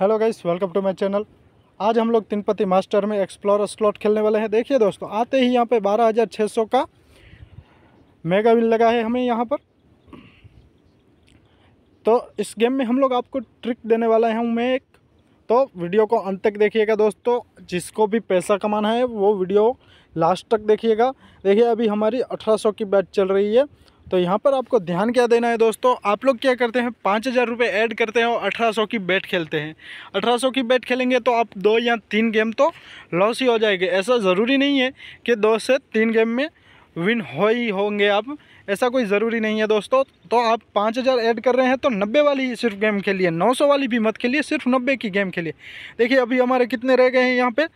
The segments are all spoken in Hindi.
hello guys welcome to my channel आज हम लोग तिनपति मास्टर में एक्सप्लोर स्लॉट खेलने वाले हैं देखिए दोस्तों आते ही यहाँ पे 12,600 का मेगा विन लगा है हमें यहाँ पर तो इस गेम में हम लोग आपको ट्रिक देने वाला है मैं एक तो वीडियो को अंत तक देखिएगा दोस्तों जिसको भी पैसा कमाना है वो वीडियो लास्ट तक देखिएगा देखिए अभी हमारी अठारह की बैच चल रही है तो यहाँ पर आपको ध्यान क्या देना है दोस्तों आप लोग क्या करते हैं पाँच हज़ार रुपये ऐड करते हैं और अठारह सौ की बैट खेलते हैं अठारह सौ की बैट खेलेंगे तो आप दो या तीन गेम तो लॉस ही हो जाएगी ऐसा ज़रूरी नहीं है कि दो से तीन गेम में विन हो ही होंगे आप ऐसा कोई ज़रूरी नहीं है दोस्तों तो आप पाँच हज़ार ऐड कर रहे हैं तो नब्बे वाली सिर्फ गेम खेलिए नौ सौ वाली भी मत खेलिए सिर्फ नब्बे की गेम खेलिए देखिए अभी हमारे कितने रह गए हैं यहाँ पे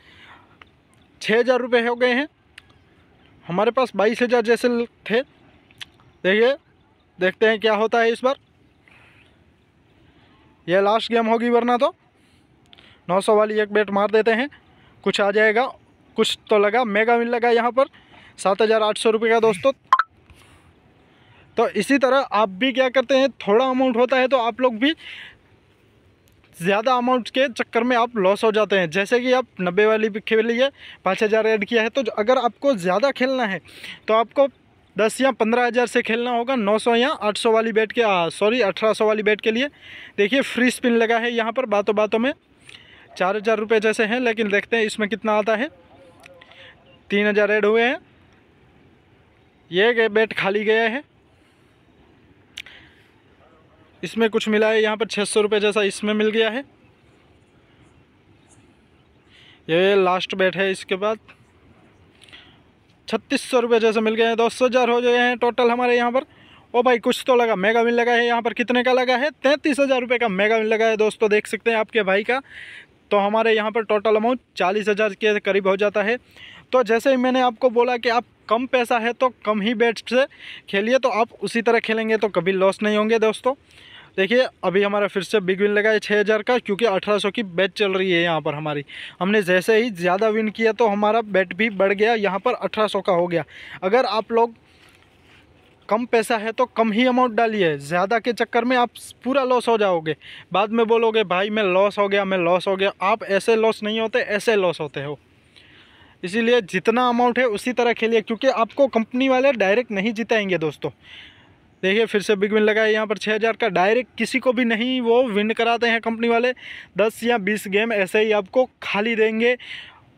छः हज़ार रुपये हो गए हैं हमारे पास बाईस हज़ार जैसे थे देखिए देखते हैं क्या होता है इस बार यह लास्ट गेम होगी वरना तो 900 वाली एक बेट मार देते हैं कुछ आ जाएगा कुछ तो लगा मेगा मिल लगा यहाँ पर सात हज़ार आठ सौ रुपये का दोस्तों तो इसी तरह आप भी क्या करते हैं थोड़ा अमाउंट होता है तो आप लोग भी ज़्यादा अमाउंट के चक्कर में आप लॉस हो जाते हैं जैसे कि आप नब्बे वाली भी लिए पाँच हज़ार ऐड किया है तो अगर आपको ज़्यादा खेलना है तो आपको दस या पंद्रह हज़ार से खेलना होगा नौ सौ या आठ सौ वाली बैट के सॉरी अठारह सौ वाली बैट के लिए देखिए फ्री स्पिन लगा है यहाँ पर बातों बातों में चार हज़ार रुपये जैसे हैं लेकिन देखते हैं इसमें कितना आता है तीन हज़ार एड हुए हैं ये बैट खाली गया है इसमें कुछ मिला है यहाँ पर छः सौ रुपये जैसा इसमें मिल गया है ये लास्ट बैट है इसके बाद छत्तीस सौ रुपये जैसे मिल गए हैं दस हज़ार हो गए हैं टोटल हमारे यहाँ पर ओ भाई कुछ तो लगा मेगा मिल लगा है यहाँ पर कितने का लगा है तैंतीस हज़ार रुपये का मेगा मिल लगा है दोस्तों देख सकते हैं आपके भाई का तो हमारे यहाँ पर टोटल अमाउंट चालीस हज़ार के करीब हो जाता है तो जैसे ही मैंने आपको बोला कि आप कम पैसा है तो कम ही बेट से खेलिए तो आप उसी तरह खेलेंगे तो कभी लॉस नहीं होंगे दोस्तों देखिए अभी हमारा फिर से बिग विन लगा है छः हज़ार का क्योंकि अठारह सौ की बैट चल रही है यहाँ पर हमारी हमने जैसे ही ज़्यादा विन किया तो हमारा बैट भी बढ़ गया यहाँ पर अठारह सौ का हो गया अगर आप लोग कम पैसा है तो कम ही अमाउंट डालिए ज़्यादा के चक्कर में आप पूरा लॉस हो जाओगे बाद में बोलोगे भाई मैं लॉस हो गया मैं लॉस हो गया आप ऐसे लॉस नहीं होते ऐसे लॉस होते हो इसीलिए जितना अमाउंट है उसी तरह खेलिए क्योंकि आपको कंपनी वाले डायरेक्ट नहीं जिताएंगे दोस्तों देखिए फिर से बिग विन लगा है यहाँ पर छः हज़ार का डायरेक्ट किसी को भी नहीं वो विन कराते हैं कंपनी वाले दस या बीस गेम ऐसे ही आपको खाली देंगे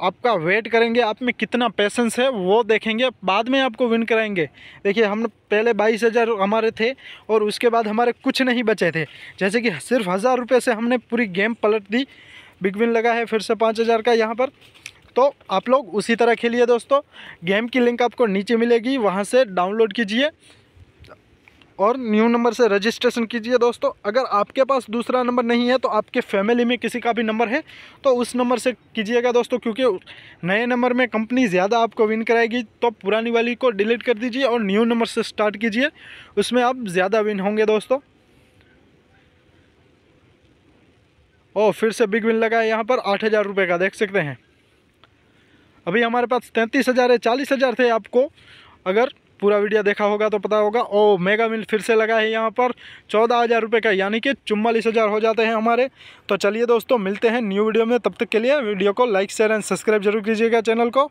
आपका वेट करेंगे आप में कितना पेशेंस है वो देखेंगे बाद में आपको विन कराएंगे देखिए हम पहले बाईस हज़ार हमारे थे और उसके बाद हमारे कुछ नहीं बचे थे जैसे कि सिर्फ हज़ार रुपये से हमने पूरी गेम पलट दी बिग विन लगा है फिर से पाँच हज़ार का यहाँ पर तो आप लोग उसी तरह खेलिए दोस्तों गेम की लिंक आपको नीचे मिलेगी वहाँ से डाउनलोड कीजिए और न्यू नंबर से रजिस्ट्रेशन कीजिए दोस्तों अगर आपके पास दूसरा नंबर नहीं है तो आपके फैमिली में किसी का भी नंबर है तो उस नंबर से कीजिएगा दोस्तों क्योंकि नए नंबर में कंपनी ज़्यादा आपको विन कराएगी तो पुरानी वाली को डिलीट कर दीजिए और न्यू नंबर से स्टार्ट कीजिए उसमें आप ज़्यादा विन होंगे दोस्तों ओ फिर से बिग विन लगा है यहाँ पर आठ हज़ार रुपये का देख सकते हैं अभी हमारे पास तैंतीस हज़ार है चालीस हज़ार थे आपको अगर पूरा वीडियो देखा होगा तो पता होगा ओ मेगा मिल फिर से लगा है यहाँ पर चौदह हज़ार रुपये का यानी कि चुम्बालीस हज़ार हो जाते हैं हमारे तो चलिए दोस्तों मिलते हैं न्यू वीडियो में तब तक के लिए वीडियो को लाइक शेयर एंड सब्सक्राइब जरूर कीजिएगा चैनल को